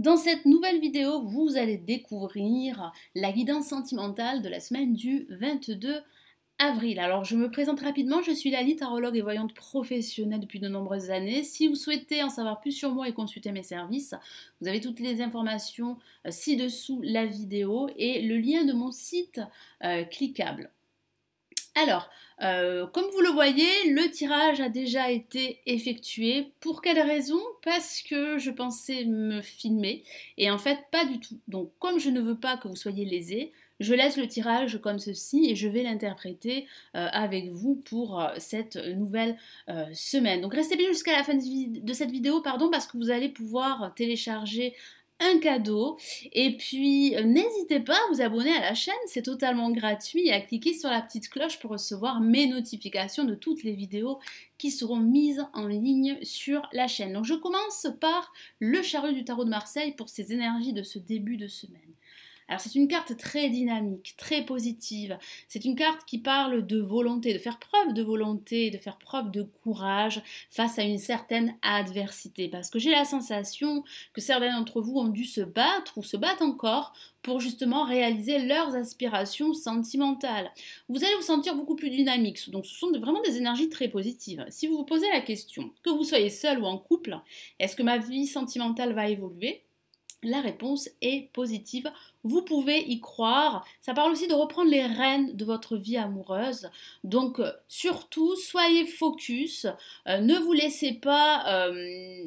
Dans cette nouvelle vidéo, vous allez découvrir la guidance sentimentale de la semaine du 22 avril. Alors je me présente rapidement, je suis la tarologue et voyante professionnelle depuis de nombreuses années. Si vous souhaitez en savoir plus sur moi et consulter mes services, vous avez toutes les informations euh, ci-dessous la vidéo et le lien de mon site euh, cliquable. Alors, euh, comme vous le voyez, le tirage a déjà été effectué. Pour quelle raison Parce que je pensais me filmer et en fait pas du tout. Donc comme je ne veux pas que vous soyez lésés, je laisse le tirage comme ceci et je vais l'interpréter euh, avec vous pour euh, cette nouvelle semaine. Donc restez bien jusqu'à la fin de, de, cette vidéo pardon, parce que vous allez pouvoir télécharger un cadeau. Et puis, euh, n'hésitez pas à vous abonner à la chaîne, c'est totalement gratuit, et à cliquer sur la petite cloche pour recevoir mes notifications de toutes les vidéos qui seront mises en ligne sur la chaîne. Donc, je commence par le charrue du tarot de Marseille pour ses énergies de ce début de semaine. Alors c'est une carte très dynamique, très positive. C'est une carte qui parle de volonté, de faire preuve de volonté, de faire preuve de courage face à une certaine adversité. Parce que j'ai la sensation que certains d'entre vous ont dû se battre ou se battent encore pour justement réaliser leurs aspirations sentimentales. Vous allez vous sentir beaucoup plus dynamique. Donc ce sont vraiment des énergies très positives. Si vous vous posez la question, que vous soyez seul ou en couple, est-ce que ma vie sentimentale va évoluer la réponse est positive. Vous pouvez y croire. Ça parle aussi de reprendre les rênes de votre vie amoureuse. Donc euh, surtout, soyez focus. Euh, ne vous laissez pas euh,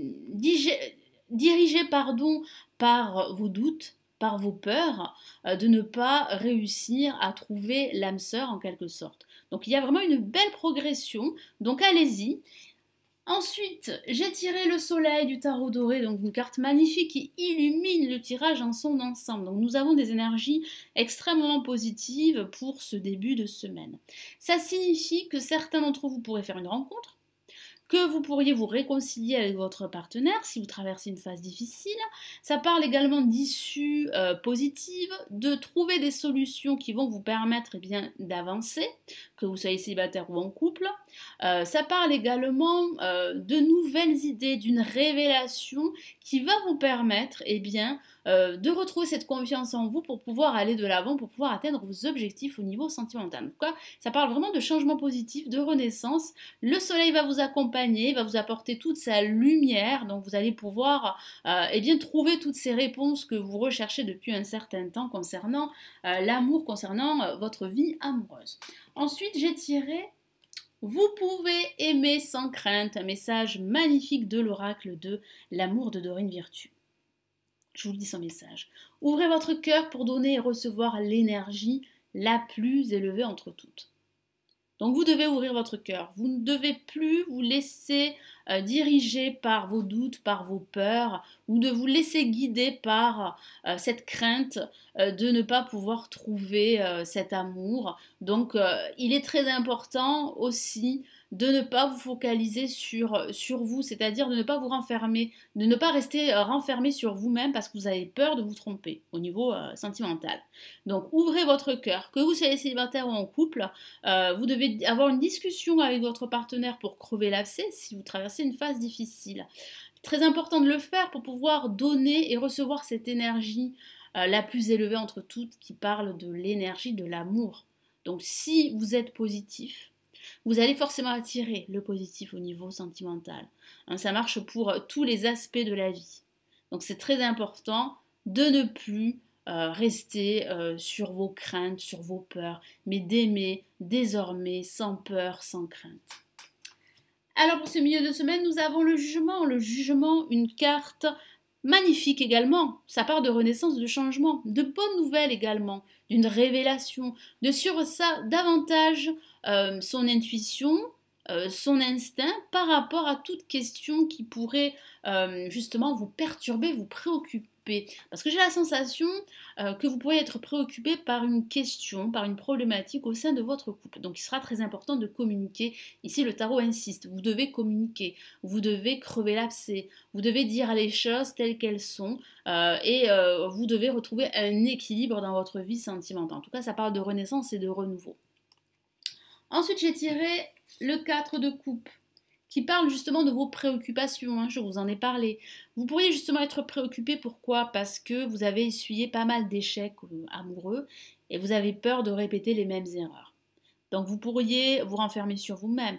diriger pardon, par vos doutes, par vos peurs de ne pas réussir à trouver l'âme sœur en quelque sorte. Donc il y a vraiment une belle progression. Donc allez-y. Ensuite, j'ai tiré le soleil du tarot doré, donc une carte magnifique qui illumine le tirage en son ensemble. Donc nous avons des énergies extrêmement positives pour ce début de semaine. Ça signifie que certains d'entre vous pourraient faire une rencontre, que vous pourriez vous réconcilier avec votre partenaire si vous traversez une phase difficile. Ça parle également d'issues euh, positives, de trouver des solutions qui vont vous permettre eh d'avancer, que vous soyez célibataire ou en couple. Euh, ça parle également euh, de nouvelles idées, d'une révélation qui va vous permettre eh bien, euh, de retrouver cette confiance en vous pour pouvoir aller de l'avant, pour pouvoir atteindre vos objectifs au niveau sentimental. cas, ça parle vraiment de changement positif, de renaissance. Le soleil va vous accompagner, va vous apporter toute sa lumière, donc vous allez pouvoir eh bien, trouver toutes ces réponses que vous recherchez depuis un certain temps concernant l'amour, concernant votre vie amoureuse. Ensuite, j'ai tiré Vous pouvez aimer sans crainte, un message magnifique de l'oracle de l'amour de Dorine Virtue. Je vous lis son message. Ouvrez votre cœur pour donner et recevoir l'énergie la plus élevée entre toutes. Donc vous devez ouvrir votre cœur. Vous ne devez plus vous laisser euh, dirigé par vos doutes, par vos peurs, ou de vous laisser guider par euh, cette crainte euh, de ne pas pouvoir trouver cet amour. Donc il est très important aussi de ne pas vous focaliser sur, sur vous, c'est-à-dire de ne pas vous renfermer, de ne pas rester renfermé sur vous-même parce que vous avez peur de vous tromper au niveau sentimental. Donc ouvrez votre cœur, que vous soyez célibataire ou en couple, vous devez avoir une discussion avec votre partenaire pour crever l'abcès si vous traversez c'est une phase difficile. Très important de le faire pour pouvoir donner et recevoir cette énergie euh, la plus élevée entre toutes qui parle de l'énergie de l'amour. Donc si vous êtes positif, vous allez forcément attirer le positif au niveau sentimental. Hein, ça marche pour euh, tous les aspects de la vie. Donc c'est très important de ne plus euh, rester sur vos craintes, sur vos peurs, mais d'aimer désormais sans peur, sans crainte. Alors pour ce milieu de semaine, nous avons le jugement. Le jugement, une carte magnifique également. Ça part de renaissance, de changement, de bonnes nouvelles également, d'une révélation, de sur ça davantage euh, son intuition, euh, son instinct par rapport à toute question qui pourrait euh, justement vous perturber, vous préoccuper parce que j'ai la sensation euh, que vous pouvez être préoccupé par une question, par une problématique au sein de votre couple. Donc il sera très important de communiquer. Ici, le tarot insiste, vous devez communiquer, vous devez crever l'abcès, vous devez dire les choses telles qu'elles sont euh, et euh, vous devez retrouver un équilibre dans votre vie sentimentale. En tout cas, ça parle de renaissance et de renouveau. Ensuite, j'ai tiré le 4 de coupe qui parle justement de vos préoccupations. Hein, je vous en ai parlé. Vous pourriez justement être préoccupé. Pourquoi Parce que vous avez essuyé pas mal d'échecs euh, amoureux et vous avez peur de répéter les mêmes erreurs. Donc, vous pourriez vous renfermer sur vous-même.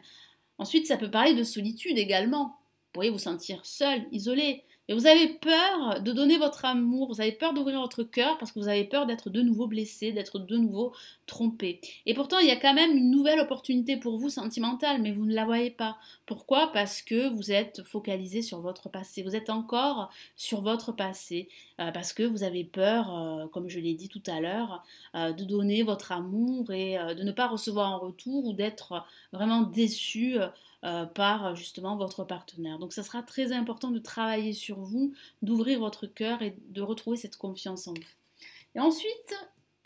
Ensuite, ça peut parler de solitude également. Vous pourriez vous sentir seul, isolé. Et vous avez peur de donner votre amour, vous avez peur d'ouvrir votre cœur parce que vous avez peur d'être de nouveau blessé, d'être de nouveau trompé. Et pourtant, il y a quand même une nouvelle opportunité pour vous sentimentale, mais vous ne la voyez pas. Pourquoi Parce que vous êtes focalisé sur votre passé, vous êtes encore sur votre passé, euh, parce que vous avez peur, euh, comme je l'ai dit tout à l'heure, euh, de donner votre amour et de ne pas recevoir en retour ou d'être vraiment déçu. Euh, par euh, justement votre partenaire. Donc ça sera très important de travailler sur vous, d'ouvrir votre cœur et de retrouver cette confiance en vous. Et ensuite,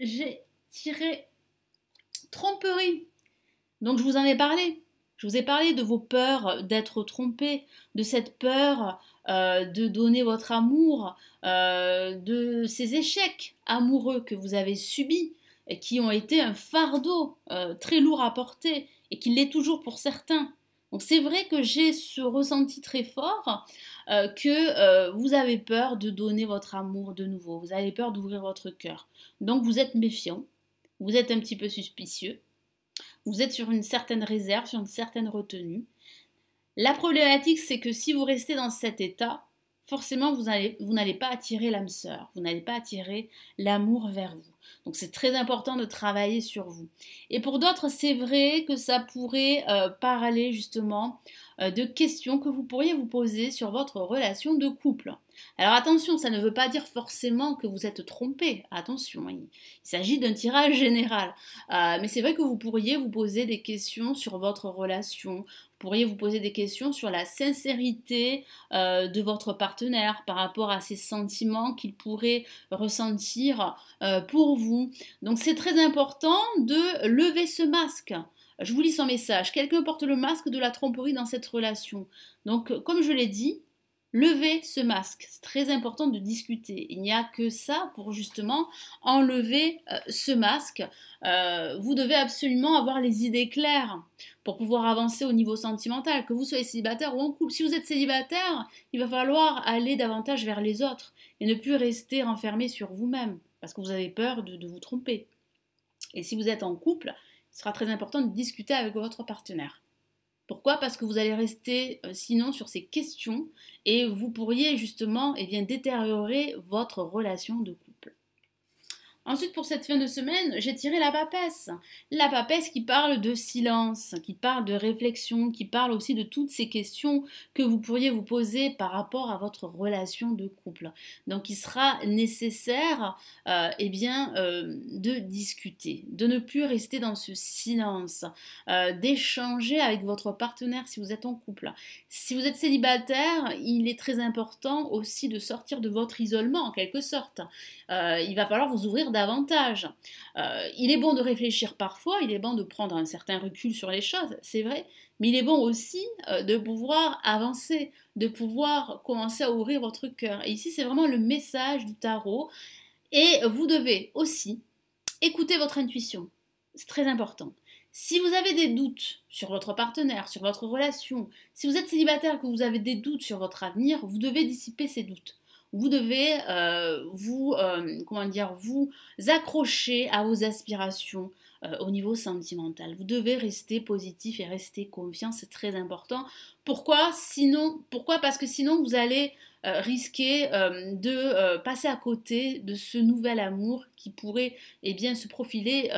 j'ai tiré tromperie. Donc je vous en ai parlé. Je vous ai parlé de vos peurs d'être trompé, de cette peur euh, de donner votre amour, de ces échecs amoureux que vous avez subis, et qui ont été un fardeau très lourd à porter, et qui l'est toujours pour certains. Donc c'est vrai que j'ai ce ressenti très fort euh, que euh, vous avez peur de donner votre amour de nouveau, vous avez peur d'ouvrir votre cœur. Donc vous êtes méfiant, vous êtes un petit peu suspicieux, vous êtes sur une certaine réserve, sur une certaine retenue. La problématique c'est que si vous restez dans cet état, forcément, vous n'allez vous pas attirer l'âme sœur, vous n'allez pas attirer l'amour vers vous. Donc c'est très important de travailler sur vous. Et pour d'autres, c'est vrai que ça pourrait euh, parler justement euh, de questions que vous pourriez vous poser sur votre relation de couple. Alors attention, ça ne veut pas dire forcément que vous êtes trompé. Attention, il, s'agit d'un tirage général. Euh, mais c'est vrai que vous pourriez vous poser des questions sur votre relation, pourriez vous poser des questions sur la sincérité euh, de votre partenaire par rapport à ses sentiments qu'il pourrait ressentir euh, pour vous. Donc c'est très important de lever ce masque. Je vous lis son message. Quelqu'un porte le masque de la tromperie dans cette relation. Donc comme je l'ai dit, Levez ce masque, c'est très important de discuter. Il n'y a que ça pour justement enlever euh, ce masque. Euh, vous devez absolument avoir les idées claires pour pouvoir avancer au niveau sentimental, que vous soyez célibataire ou en couple. Si vous êtes célibataire, il va falloir aller davantage vers les autres et ne plus rester enfermé sur vous-même parce que vous avez peur de vous tromper. Et si vous êtes en couple, il sera très important de discuter avec votre partenaire. Pourquoi Parce que vous allez rester euh, sinon sur ces questions et vous pourriez justement et eh bien, détériorer votre relation de couple. Ensuite, pour cette fin de semaine, j'ai tiré la papesse. La papesse qui parle de silence, qui parle de réflexion, qui parle aussi de toutes ces questions que vous pourriez vous poser par rapport à votre relation de couple. Donc, il sera nécessaire euh, eh bien, euh, de discuter, de ne plus rester dans ce silence, euh, d'échanger avec votre partenaire si vous êtes en couple. Si vous êtes célibataire, il est très important aussi de sortir de votre isolement en quelque sorte. il va falloir vous ouvrir davantage. Euh, il est bon de réfléchir parfois, il est bon de prendre un certain recul sur les choses, c'est vrai, mais il est bon aussi euh, de pouvoir avancer, de pouvoir commencer à ouvrir votre cœur. Et ici, c'est vraiment le message du tarot. Et vous devez aussi écouter votre intuition. C'est très important. Si vous avez des doutes sur votre partenaire, sur votre relation, si vous êtes célibataire et que vous avez des doutes sur votre avenir, vous devez dissiper ces doutes vous devez euh, vous, euh, comment dire, vous accrocher à vos aspirations euh, au niveau sentimental. Vous devez rester positif et rester confiant, c'est très important. Pourquoi Sinon, pourquoi Parce que sinon vous allez risquer de passer à côté de ce nouvel amour qui pourrait eh bien, se profiler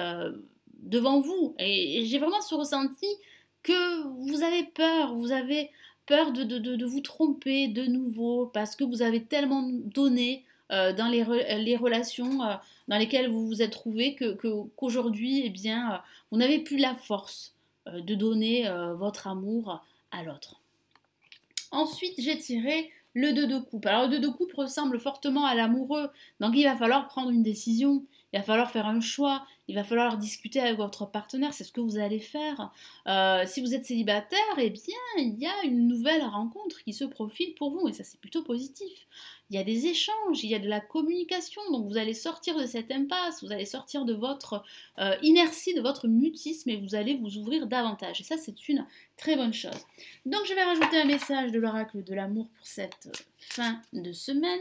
devant vous. et j'ai vraiment ce ressenti que vous avez peur, vous avez peur de, vous tromper de nouveau parce que vous avez tellement donné euh, dans les, euh, relations euh, dans lesquelles vous vous êtes trouvé qu'aujourd'hui, que, eh bien, vous n'avez plus la force de donner votre amour à l'autre. Ensuite, j'ai tiré le 2 de coupe. Alors, le 2 de coupe ressemble fortement à l'amoureux, donc il va falloir prendre une décision. Il va falloir faire un choix. Il va falloir discuter avec votre partenaire. C'est ce que vous allez faire. Euh, si vous êtes célibataire, eh bien, il y a une nouvelle rencontre qui se profile pour vous. Et ça, c'est plutôt positif. Il y a des échanges, il y a de la communication. Donc, vous allez sortir de cette impasse. Vous allez sortir de votre euh, inertie, de votre mutisme. Et vous allez vous ouvrir davantage. Et ça, c'est une très bonne chose. Donc, je vais rajouter un message de l'oracle de l'amour pour cette euh, fin de semaine.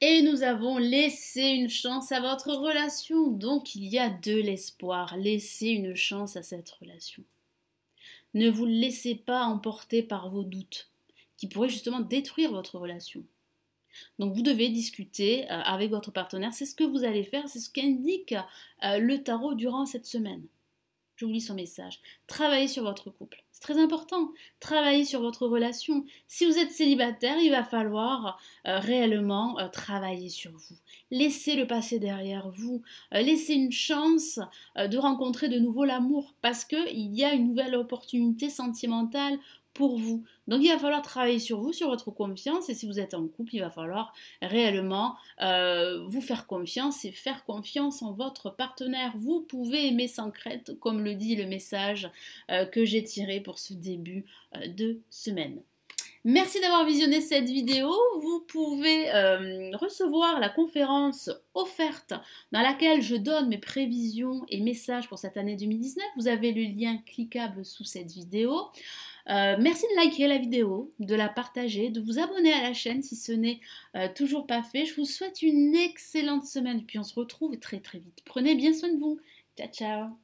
et nous avons laissé une chance à votre relation. Donc il y a de l'espoir. Laissez une chance à cette relation. Ne vous laissez pas emporter par vos doutes qui pourraient justement détruire votre relation. Donc vous devez discuter euh, avec votre partenaire. C'est ce que vous allez faire, c'est ce qu'indique euh, le tarot durant cette semaine. Je vous lis son message. Travaillez sur votre couple. C'est très important. travailler sur votre relation. Si vous êtes célibataire, il va falloir euh, réellement euh, travailler sur vous. Laissez le passé derrière vous. Euh, laissez une chance de rencontrer de nouveau l'amour parce qu'il y a une nouvelle opportunité sentimentale pour vous. Donc il va falloir travailler sur vous, sur votre confiance. Et si vous êtes en couple, il va falloir réellement vous faire confiance et faire confiance en votre partenaire. Vous pouvez aimer sans crête, comme le dit le message que j'ai tiré pour ce début euh, de semaine. Merci d'avoir visionné cette vidéo. Vous pouvez euh, recevoir la conférence offerte dans laquelle je donne mes prévisions et messages pour cette année 2019. Vous avez le lien cliquable sous cette vidéo. Euh, merci de liker la vidéo, de la partager, de vous abonner à la chaîne si ce n'est toujours pas fait. Je vous souhaite une excellente semaine, puis on se retrouve très très vite. Prenez bien soin de vous. Ciao ciao